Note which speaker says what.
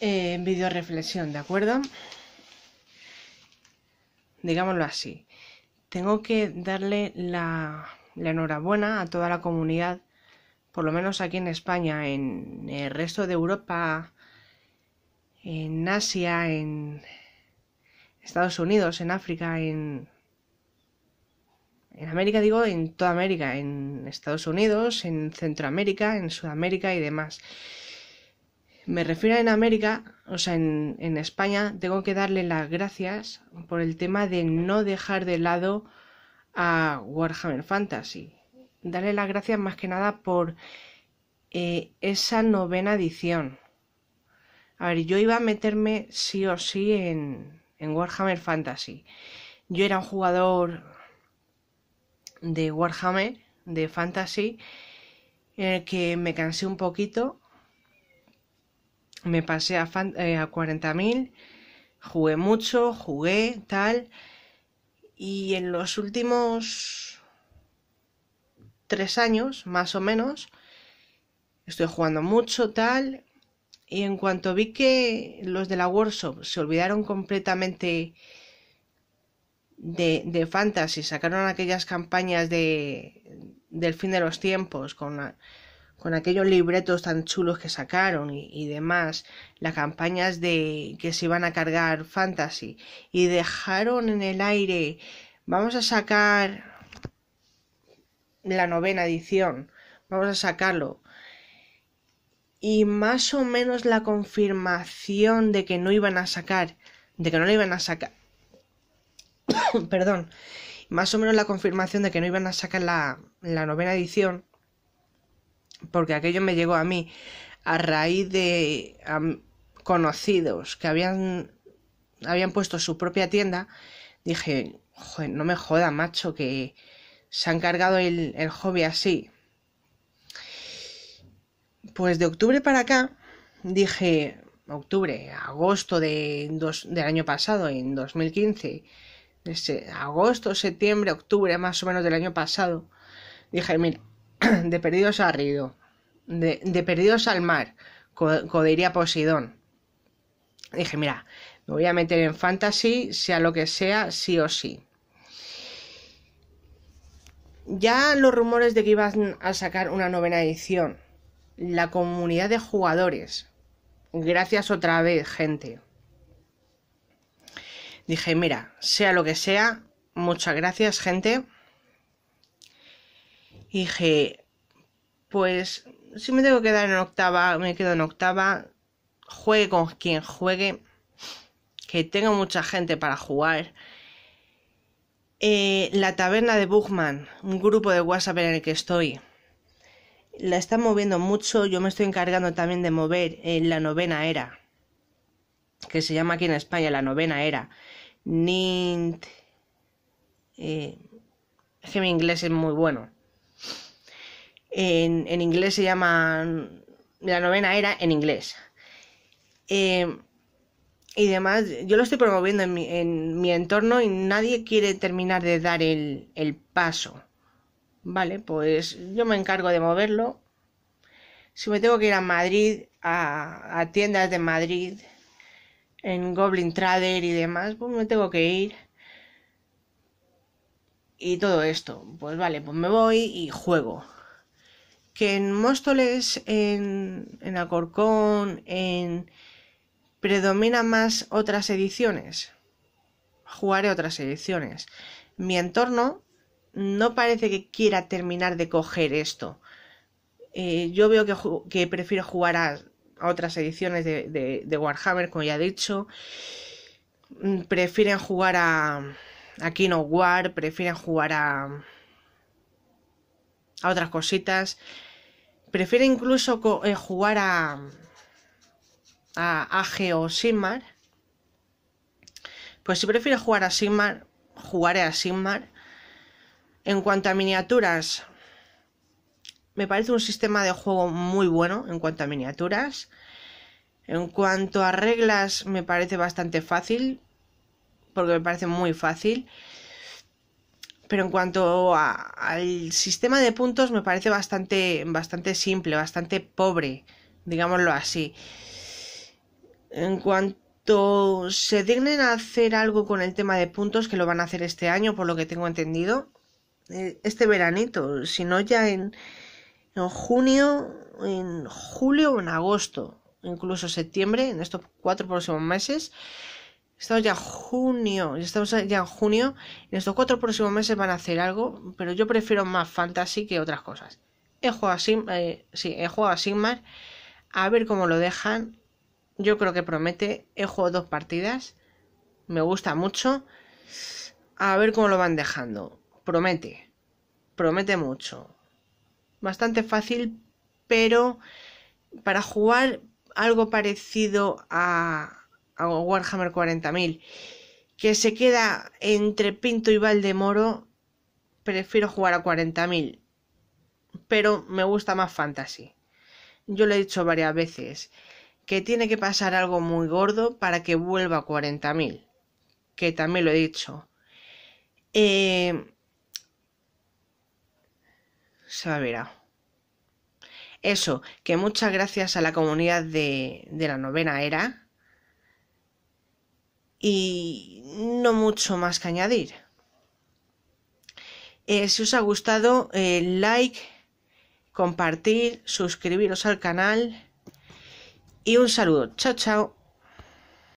Speaker 1: eh, video reflexión, ¿de acuerdo? Digámoslo así. Tengo que darle la, la enhorabuena a toda la comunidad, por lo menos aquí en España, en el resto de Europa, en Asia, en Estados Unidos, en África, en en América digo en toda América, en Estados Unidos, en Centroamérica, en Sudamérica y demás. Me refiero en América, o sea, en, España, tengo que darle las gracias por el tema de no dejar de lado a Warhammer Fantasy. Darle las gracias más que nada por eh, esa novena edición. A ver, yo iba a meterme sí o sí en, en Warhammer Fantasy. Yo era un jugador de Warhammer, de Fantasy, en el que me cansé un poquito me pasé a, eh, a 40.000, jugué mucho, jugué tal, y en los últimos tres años, más o menos, estoy jugando mucho tal, y en cuanto vi que los de la workshop se olvidaron completamente de, de fantasy, sacaron aquellas campañas de, del fin de los tiempos con... La, con aquellos libretos tan chulos que sacaron y, demás, las campañas de que se iban a cargar fantasy y dejaron en el aire, vamos a sacar la novena edición, vamos a sacarlo. Y más o menos la confirmación de que no iban a sacar, de que no lo iban a sacar. Perdón. Más o menos la confirmación de que no iban a sacar la novena edición porque aquello me llegó a mí a raíz de conocidos que habían, habían puesto su propia tienda, dije, no me joda, macho, que se han cargado el, hobby así. Pues de octubre para acá, dije, octubre, agosto de del año pasado, en 2015, ese, agosto, septiembre, octubre más o menos del año pasado, dije, mira, de perdidos al río, de, perdidos al mar, como diría Posidón. Dije, mira, me voy a meter en fantasy, sea lo que sea, sí o sí. Ya los rumores de que iban a sacar una novena edición, la comunidad de jugadores. Gracias otra vez, gente. Dije, mira, sea lo que sea, muchas gracias, gente dije, pues si me tengo que quedar en octava, me quedo en octava, juegue con quien juegue, que tengo mucha gente para jugar. Eh, la taberna de Buchman un grupo de WhatsApp en el que estoy. La está moviendo mucho, yo me estoy encargando también de mover en eh, la novena era, que se llama aquí en España la novena era. Nint... Eh, es que mi inglés es muy bueno. En, inglés se llama la novena era en inglés. Eh, y demás, yo lo estoy promoviendo en mi, en mi, entorno y nadie quiere terminar de dar el, paso. Vale, pues yo me encargo de moverlo. Si me tengo que ir a Madrid, a, a tiendas de Madrid, en Goblin Trader y demás, pues me tengo que ir. Y todo esto, pues vale, pues me voy y juego que en Móstoles, en, en Alcorcón, en Predomina más otras ediciones. Jugaré otras ediciones. Mi entorno no parece que quiera terminar de coger esto. Eh, yo veo que, prefiero jugar a, otras ediciones de, Warhammer, como ya he dicho. Mm, prefieren jugar a, a Kino War, prefieren jugar a, a otras cositas. Prefiere incluso eh, jugar a, a o Sigmar. Pues si prefiero jugar a Sigmar, jugaré a Sigmar. En cuanto a miniaturas, me parece un sistema de juego muy bueno en cuanto a miniaturas. En cuanto a reglas, me parece bastante fácil, porque me parece muy fácil. Pero en cuanto al sistema de puntos me parece bastante, bastante simple, bastante pobre, digámoslo así. En cuanto se dignen a hacer algo con el tema de puntos, que lo van a hacer este año, por lo que tengo entendido, eh, este veranito, si no ya en, en junio, en julio o en agosto, incluso septiembre, en estos cuatro próximos meses, Estamos ya junio, estamos ya en junio. En estos cuatro próximos meses van a hacer algo, pero yo prefiero más fantasy que otras cosas. He eh, sí, he jugado a Sigmar, a ver cómo lo dejan. Yo creo que promete. He jugado dos partidas, me gusta mucho. A ver cómo lo van dejando. Promete, promete mucho. Bastante fácil, pero para jugar algo parecido a Warhammer 40.000, que se queda entre Pinto y Valdemoro, prefiero jugar a 40.000, pero me gusta más Fantasy. Yo lo he dicho varias veces, que tiene que pasar algo muy gordo para que vuelva a 40.000, que también lo he dicho. Eh, se va a ver. Eso, que muchas gracias a la comunidad de, de la novena era y no mucho más que añadir. Eh, si os ha gustado, eh, like, compartir, suscribiros al canal y un saludo. Chao, chao.